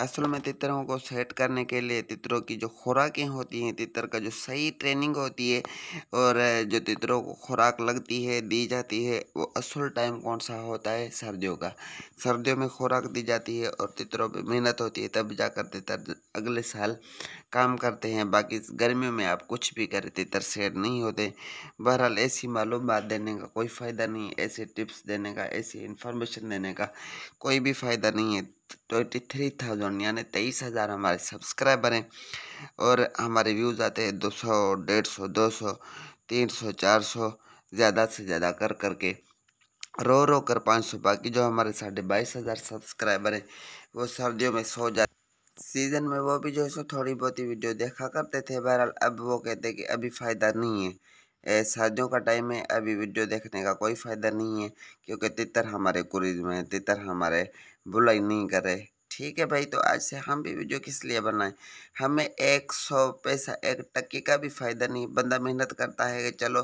असल में तितरों को सेट करने के लिए तितरों की जो खुराकें होती हैं तितर का जो सही ट्रेनिंग होती है और जो तितरों को खुराक लगती है दी जाती है वो असल टाइम कौन सा होता है सर्दियों का सर्दियों में खुराक दी जाती है और तितरों पे मेहनत होती है तब जाकर तितर अगले साल काम करते हैं बाकी गर्मियों में आप कुछ भी करें तितर सेट नहीं होते बहरहाल ऐसी मालूम देने का कोई फ़ायदा नहीं ऐसे टिप्स देने का ऐसी इन्फॉर्मेशन देने का कोई भी फ़ायदा नहीं है ट्वेंटी थ्री थाउजेंड यानी तेईस हज़ार हमारे सब्सक्राइबर हैं और हमारे व्यूज़ आते हैं दो सौ डेढ़ सौ दो सौ तीन सौ चार सौ ज़्यादा से ज़्यादा कर करके रो रो कर पाँच सौ बाकी जो हमारे साढ़े बाईस हज़ार सब्सक्राइबर हैं वो सर्दियों में सो जाते सीज़न में वो भी जो है सो थोड़ी बहुत ही वीडियो देखा करते थे बहरहाल अब वो कहते कि अभी फ़ायदा नहीं है सर्दियों का टाइम है अभी वीडियो देखने का कोई फ़ायदा नहीं है क्योंकि तितर हमारे कुरीज में तितर हमारे बुलाई नहीं करे ठीक है भाई तो आज से हम भी वीडियो किस लिए बनाएं हमें एक सौ पैसा एक टक्के का भी फ़ायदा नहीं बंदा मेहनत करता है कि चलो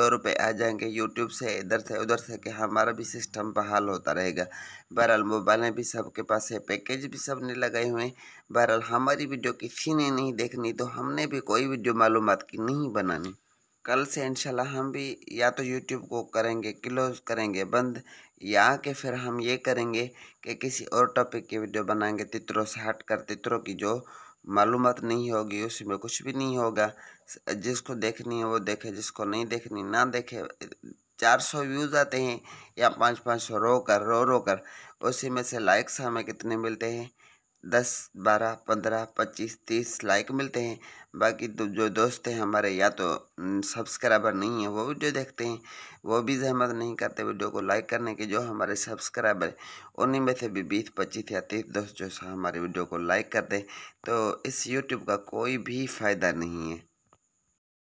दो रुपए आ जाएंगे यूट्यूब से इधर से उधर से कि हमारा भी सिस्टम बहाल होता रहेगा बहरहाल मोबाइल भी सबके पास है पैकेज भी सब ने लगाए हुए हैं बहरहाल हमारी वीडियो किसी ने नहीं देखनी तो हमने भी कोई वीडियो मालूम की नहीं बनानी कल से इंशाल्लाह हम भी या तो यूट्यूब को करेंगे क्लोज करेंगे बंद या कि फिर हम ये करेंगे कि किसी और टॉपिक की वीडियो बनाएंगे तितरों से हट कर तितरों की जो मालूम नहीं होगी उसमें कुछ भी नहीं होगा जिसको देखनी है वो देखे जिसको नहीं देखनी ना देखे चार सौ व्यूज़ आते हैं या पाँच पाँच सौ रो कर रो रो कर उसी में से लाइक्स हमें कितने मिलते हैं दस बारह पंद्रह पच्चीस तीस लाइक मिलते हैं बाकी तो जो दोस्त हैं हमारे या तो सब्सक्राइबर नहीं है वो वीडियो देखते हैं वो भी जहमत नहीं करते वीडियो को लाइक करने के जो हमारे सब्सक्राइबर उन्हीं में से भी बीस पच्चीस या तीस दोस्त जो हमारे वीडियो को लाइक करते हैं तो इस यूट्यूब का कोई भी फ़ायदा नहीं है